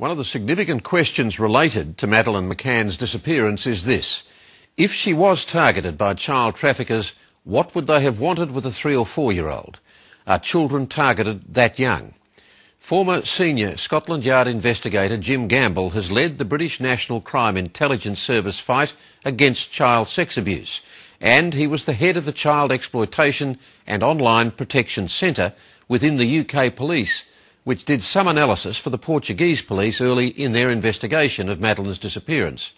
One of the significant questions related to Madeline McCann's disappearance is this. If she was targeted by child traffickers, what would they have wanted with a three or four year old? Are children targeted that young? Former senior Scotland Yard investigator Jim Gamble has led the British National Crime Intelligence Service fight against child sex abuse, and he was the head of the Child Exploitation and Online Protection Centre within the UK Police which did some analysis for the Portuguese police early in their investigation of Madeline's disappearance.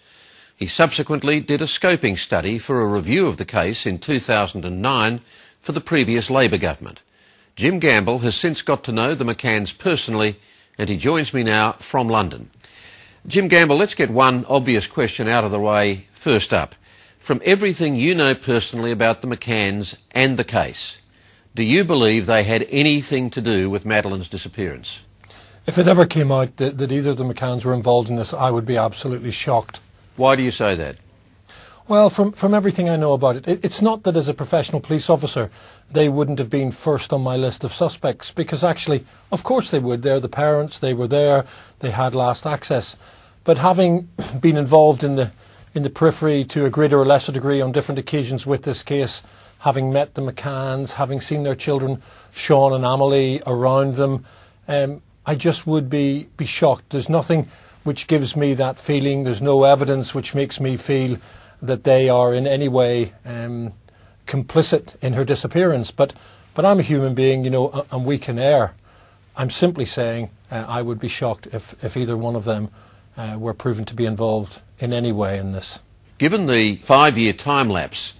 He subsequently did a scoping study for a review of the case in 2009 for the previous Labor government. Jim Gamble has since got to know the McCanns personally, and he joins me now from London. Jim Gamble, let's get one obvious question out of the way first up. From everything you know personally about the McCanns and the case, do you believe they had anything to do with Madeline's disappearance? If it ever came out that, that either of the McCanns were involved in this, I would be absolutely shocked. Why do you say that? Well, from, from everything I know about it, it, it's not that as a professional police officer they wouldn't have been first on my list of suspects, because actually, of course they would. They're the parents, they were there, they had last access. But having been involved in the, in the periphery to a greater or lesser degree on different occasions with this case, having met the McCanns, having seen their children, Sean and Amelie, around them, um, I just would be, be shocked. There's nothing which gives me that feeling. There's no evidence which makes me feel that they are in any way um, complicit in her disappearance. But, but I'm a human being, you know, and we can err. I'm simply saying uh, I would be shocked if, if either one of them uh, were proven to be involved in any way in this. Given the five year time lapse,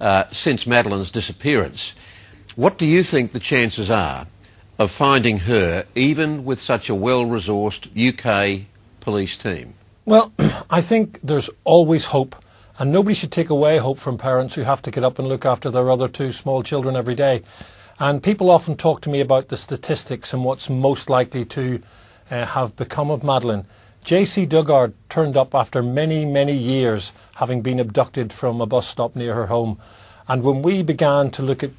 uh, since Madeline's disappearance. What do you think the chances are of finding her, even with such a well resourced UK police team? Well, I think there's always hope. And nobody should take away hope from parents who have to get up and look after their other two small children every day. And people often talk to me about the statistics and what's most likely to uh, have become of Madeline. J.C. Dugard turned up after many, many years having been abducted from a bus stop near her home. And when we began to look at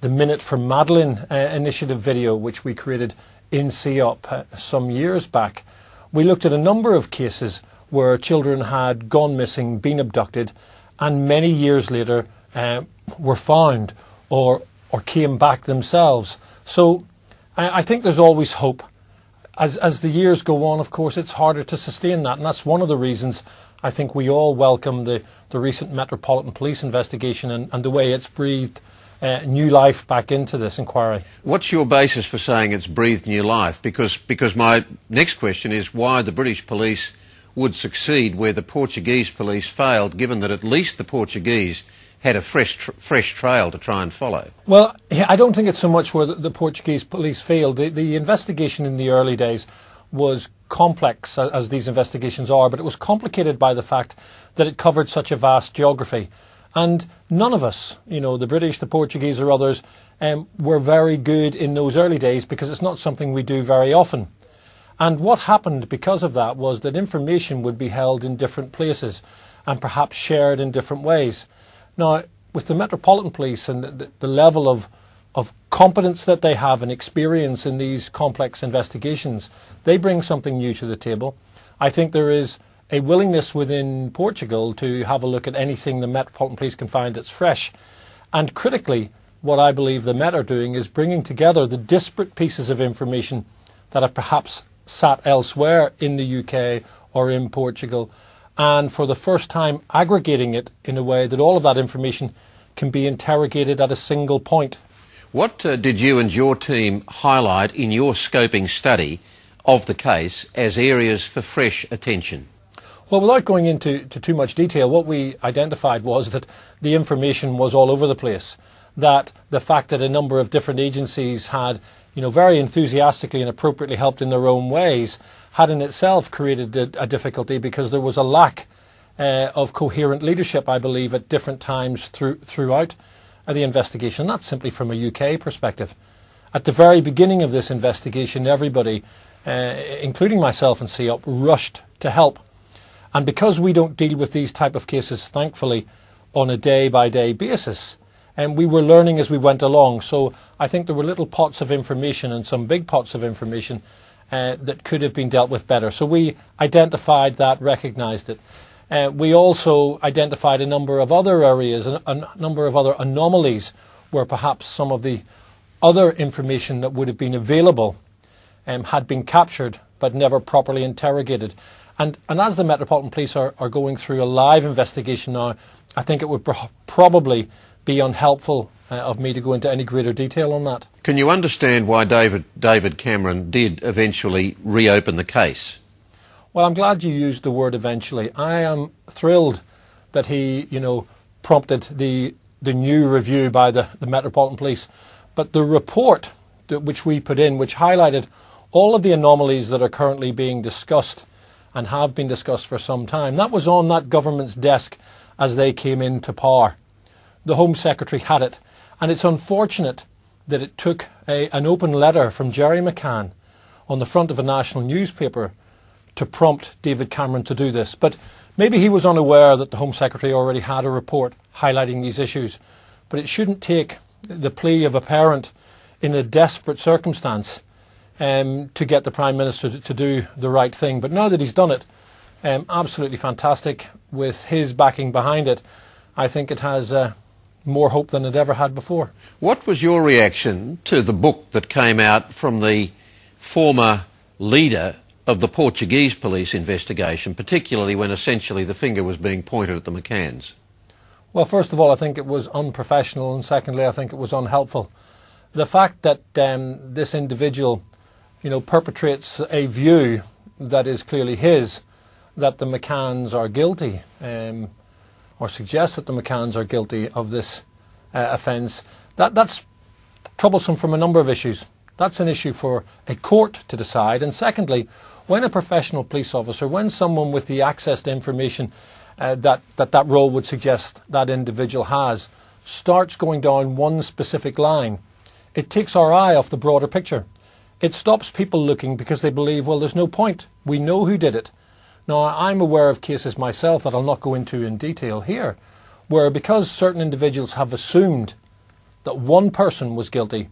the Minute for Madeline uh, initiative video, which we created in CEOP uh, some years back, we looked at a number of cases where children had gone missing, been abducted, and many years later uh, were found or, or came back themselves. So I, I think there's always hope as, as the years go on, of course, it's harder to sustain that. And that's one of the reasons I think we all welcome the, the recent Metropolitan Police investigation and, and the way it's breathed uh, new life back into this inquiry. What's your basis for saying it's breathed new life? Because, because my next question is why the British police would succeed where the Portuguese police failed, given that at least the Portuguese had a fresh, tr fresh trail to try and follow. Well, I don't think it's so much where the Portuguese police failed. The, the investigation in the early days was complex, as these investigations are, but it was complicated by the fact that it covered such a vast geography. And none of us, you know, the British, the Portuguese, or others, um, were very good in those early days because it's not something we do very often. And what happened because of that was that information would be held in different places and perhaps shared in different ways. Now, with the Metropolitan Police and the, the level of of competence that they have and experience in these complex investigations, they bring something new to the table. I think there is a willingness within Portugal to have a look at anything the Metropolitan Police can find that's fresh. And critically, what I believe the Met are doing is bringing together the disparate pieces of information that have perhaps sat elsewhere in the UK or in Portugal and for the first time aggregating it in a way that all of that information can be interrogated at a single point. What uh, did you and your team highlight in your scoping study of the case as areas for fresh attention? Well, without going into to too much detail, what we identified was that the information was all over the place. That the fact that a number of different agencies had you know, very enthusiastically and appropriately helped in their own ways, had in itself created a, a difficulty because there was a lack uh, of coherent leadership, I believe, at different times through, throughout uh, the investigation. Not simply from a UK perspective. At the very beginning of this investigation, everybody, uh, including myself and CEOP, rushed to help. And because we don't deal with these type of cases, thankfully, on a day by day basis, and we were learning as we went along. So I think there were little pots of information and some big pots of information uh, that could have been dealt with better. So we identified that, recognized it. Uh, we also identified a number of other areas, a, a number of other anomalies where perhaps some of the other information that would have been available um, had been captured but never properly interrogated. And, and as the Metropolitan Police are, are going through a live investigation now, I think it would pro- probably be unhelpful uh, of me to go into any greater detail on that. Can you understand why David, David Cameron did eventually reopen the case? Well, I'm glad you used the word eventually. I am thrilled that he, you know, prompted the, the new review by the, the Metropolitan Police. But the report that, which we put in, which highlighted all of the anomalies that are currently being discussed and have been discussed for some time, that was on that government's desk as they came into power the Home Secretary had it. And it's unfortunate that it took a, an open letter from Jerry McCann on the front of a national newspaper to prompt David Cameron to do this. But maybe he was unaware that the Home Secretary already had a report highlighting these issues. But it shouldn't take the plea of a parent in a desperate circumstance um, to get the Prime Minister to, to, do the right thing. But now that he's done it, um, absolutely fantastic with his backing behind it. I think it has uh, more hope than it ever had before. What was your reaction to the book that came out from the former leader of the Portuguese police investigation, particularly when essentially the finger was being pointed at the McCanns? Well, first of all, I think it was unprofessional, and secondly, I think it was unhelpful. The fact that um, this individual, you know, perpetrates a view that is clearly his, that the McCanns are guilty. Um, or suggest that the McCanns are guilty of this uh, offence, that, that's troublesome from a number of issues. That's an issue for a court to decide. And secondly, when a professional police officer, when someone with the access to information uh, that, that that role would suggest that individual has, starts going down one specific line, it takes our eye off the broader picture. It stops people looking because they believe, well, there's no point. We know who did it. Now, I'm aware of cases myself that I'll not go into in detail here, where because certain individuals have assumed that one person was guilty,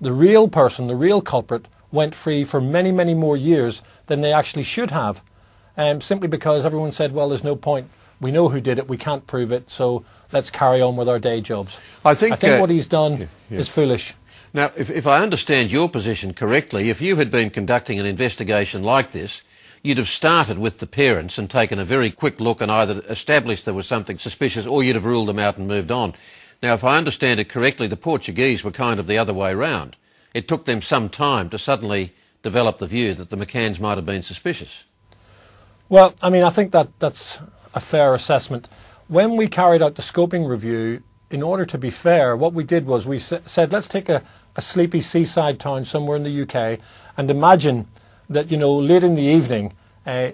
the real person, the real culprit, went free for many, many more years than they actually should have, um, simply because everyone said, well, there's no point. We know who did it. We can't prove it. So let's carry on with our day jobs. I think, I think uh, what he's done yeah, yeah. is foolish. Now, if, if I understand your position correctly, if you had been conducting an investigation like this, you'd have started with the parents and taken a very quick look and either established there was something suspicious or you'd have ruled them out and moved on. Now, if I understand it correctly, the Portuguese were kind of the other way round. It took them some time to suddenly develop the view that the McCanns might have been suspicious. Well, I mean, I think that that's a fair assessment. When we carried out the scoping review, in order to be fair, what we did was we said, let's take a, a sleepy seaside town somewhere in the UK and imagine that, you know, late in the evening, uh,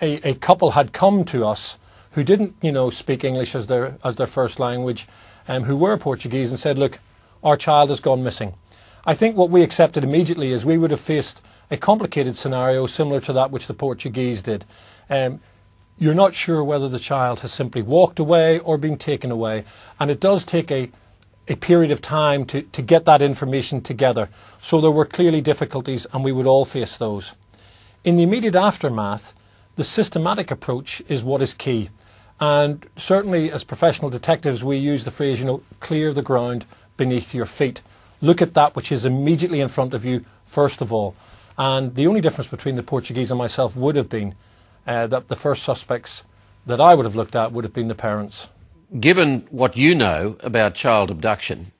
a, a couple had come to us who didn't, you know, speak English as their, as their first language, um, who were Portuguese and said, look, our child has gone missing. I think what we accepted immediately is we would have faced a complicated scenario similar to that which the Portuguese did. Um, you're not sure whether the child has simply walked away or been taken away, and it does take a, a period of time to, to get that information together. So there were clearly difficulties, and we would all face those. In the immediate aftermath, the systematic approach is what is key. And certainly, as professional detectives, we use the phrase, you know, clear the ground beneath your feet. Look at that which is immediately in front of you, first of all. And the only difference between the Portuguese and myself would have been uh, that the first suspects that I would have looked at would have been the parents. Given what you know about child abduction,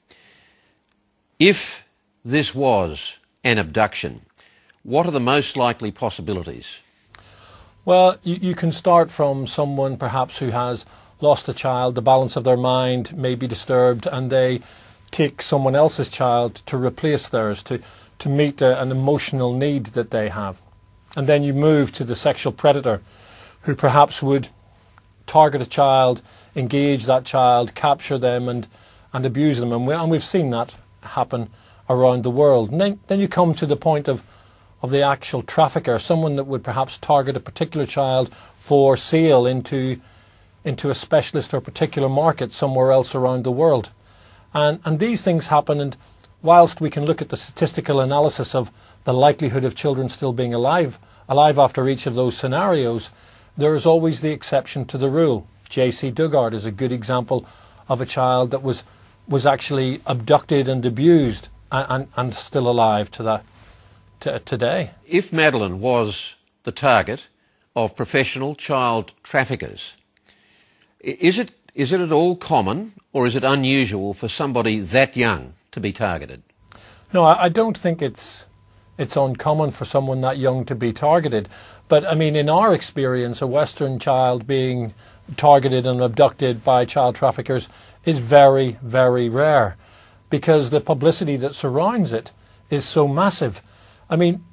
if this was an abduction, what are the most likely possibilities? Well, you, you can start from someone perhaps who has lost a child, the balance of their mind may be disturbed, and they take someone else's child to replace theirs, to, to meet a, an emotional need that they have. And then you move to the sexual predator who perhaps would target a child, engage that child, capture them, and, and abuse them. And, we, and we've seen that happen around the world. And then, then you come to the point of of the actual trafficker, someone that would perhaps target a particular child for sale into into a specialist or a particular market somewhere else around the world. And and these things happen and whilst we can look at the statistical analysis of the likelihood of children still being alive alive after each of those scenarios, there is always the exception to the rule. J.C. Dugard is a good example of a child that was was actually abducted and abused and, and, and still alive to that today. If Madeline was the target of professional child traffickers, is it, is it at all common or is it unusual for somebody that young to be targeted? No, I don't think it's it's uncommon for someone that young to be targeted. But I mean, in our experience, a Western child being targeted and abducted by child traffickers is very, very rare because the publicity that surrounds it is so massive. I mean,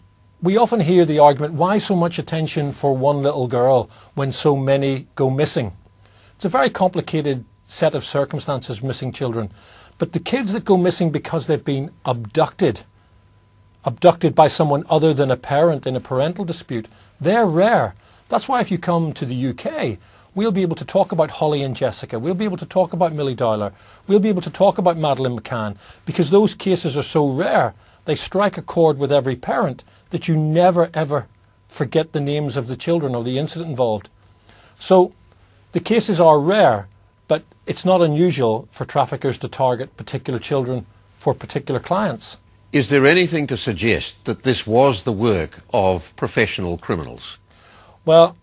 we often hear the argument why so much attention for one little girl when so many go missing? It's a very complicated set of circumstances, missing children. But the kids that go missing because they've been abducted, abducted by someone other than a parent in a parental dispute, they're rare. That's why if you come to the UK, we'll be able to talk about Holly and Jessica. We'll be able to talk about Millie Dowler. We'll be able to talk about Madeline McCann because those cases are so rare they strike a chord with every parent that you never ever forget the names of the children or the incident involved. So the cases are rare, but it's not unusual for traffickers to target particular children for particular clients. Is there anything to suggest that this was the work of professional criminals? Well,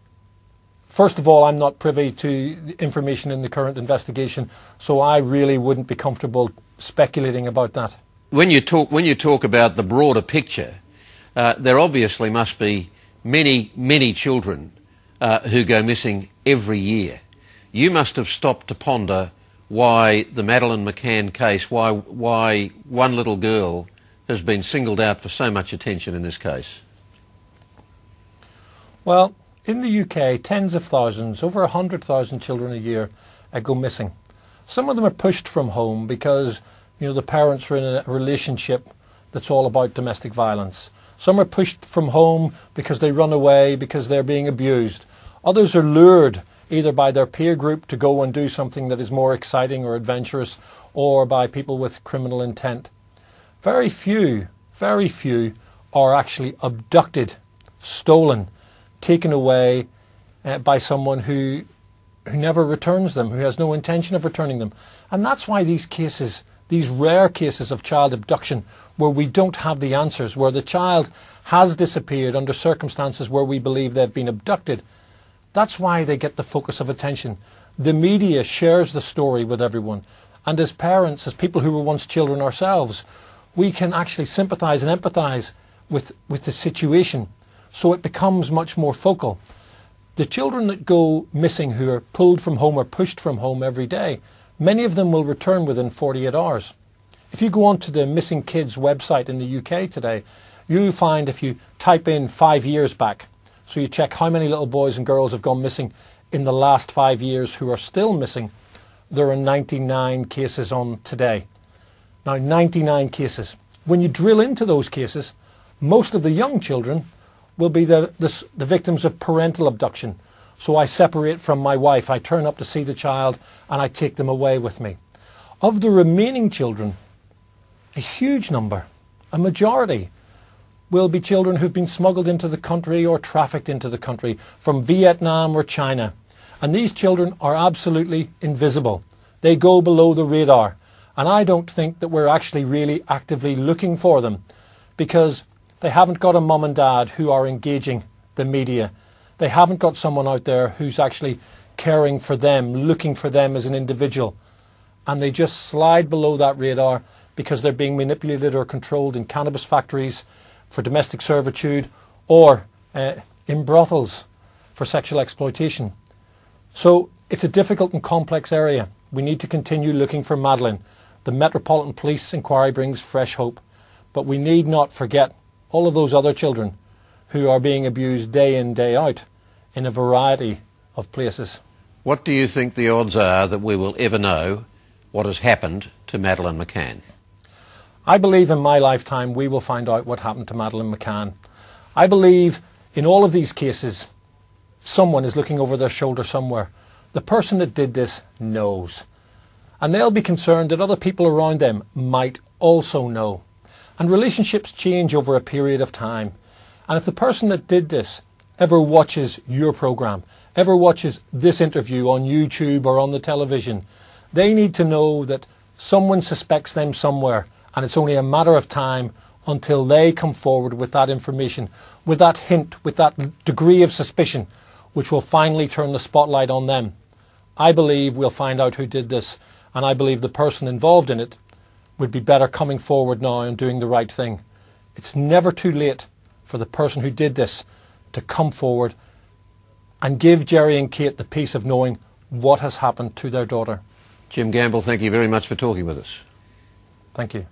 first of all, I'm not privy to information in the current investigation, so I really wouldn't be comfortable speculating about that when you talk when you talk about the broader picture, uh, there obviously must be many many children uh, who go missing every year. You must have stopped to ponder why the Madeline McCann case, why why one little girl has been singled out for so much attention in this case. Well, in the UK, tens of thousands, over 100,000 children a year uh, go missing. Some of them are pushed from home because you know, the parents are in a relationship that's all about domestic violence. Some are pushed from home because they run away, because they're being abused. Others are lured either by their peer group to go and do something that is more exciting or adventurous, or by people with criminal intent. Very few, very few are actually abducted, stolen, taken away uh, by someone who, who never returns them, who has no intention of returning them. And that's why these cases these rare cases of child abduction where we don't have the answers, where the child has disappeared under circumstances where we believe they've been abducted. That's why they get the focus of attention. The media shares the story with everyone. And as parents, as people who were once children ourselves, we can actually sympathize and empathize with, with the situation. So it becomes much more focal. The children that go missing, who are pulled from home or pushed from home every day, Many of them will return within 48 hours. If you go onto the Missing Kids website in the UK today, you find if you type in five years back, so you check how many little boys and girls have gone missing in the last five years who are still missing, there are 99 cases on today. Now, 99 cases. When you drill into those cases, most of the young children will be the, the, the victims of parental abduction, so I separate from my wife, I turn up to see the child, and I take them away with me. Of the remaining children, a huge number, a majority, will be children who've been smuggled into the country or trafficked into the country from Vietnam or China. And these children are absolutely invisible. They go below the radar. And I don't think that we're actually really actively looking for them because they haven't got a mum and dad who are engaging the media they haven't got someone out there who's actually caring for them, looking for them as an individual. And they just slide below that radar because they're being manipulated or controlled in cannabis factories for domestic servitude or uh, in brothels for sexual exploitation. So it's a difficult and complex area. We need to continue looking for Madeline. The Metropolitan Police inquiry brings fresh hope. But we need not forget all of those other children who are being abused day in, day out in a variety of places. What do you think the odds are that we will ever know what has happened to Madeline McCann? I believe in my lifetime we will find out what happened to Madeline McCann. I believe in all of these cases, someone is looking over their shoulder somewhere. The person that did this knows. And they'll be concerned that other people around them might also know. And relationships change over a period of time. And if the person that did this ever watches your program, ever watches this interview on YouTube or on the television, they need to know that someone suspects them somewhere and it's only a matter of time until they come forward with that information, with that hint, with that degree of suspicion, which will finally turn the spotlight on them. I believe we'll find out who did this, and I believe the person involved in it would be better coming forward now and doing the right thing. It's never too late for the person who did this to come forward and give Jerry and Kate the peace of knowing what has happened to their daughter. Jim Gamble, thank you very much for talking with us. Thank you.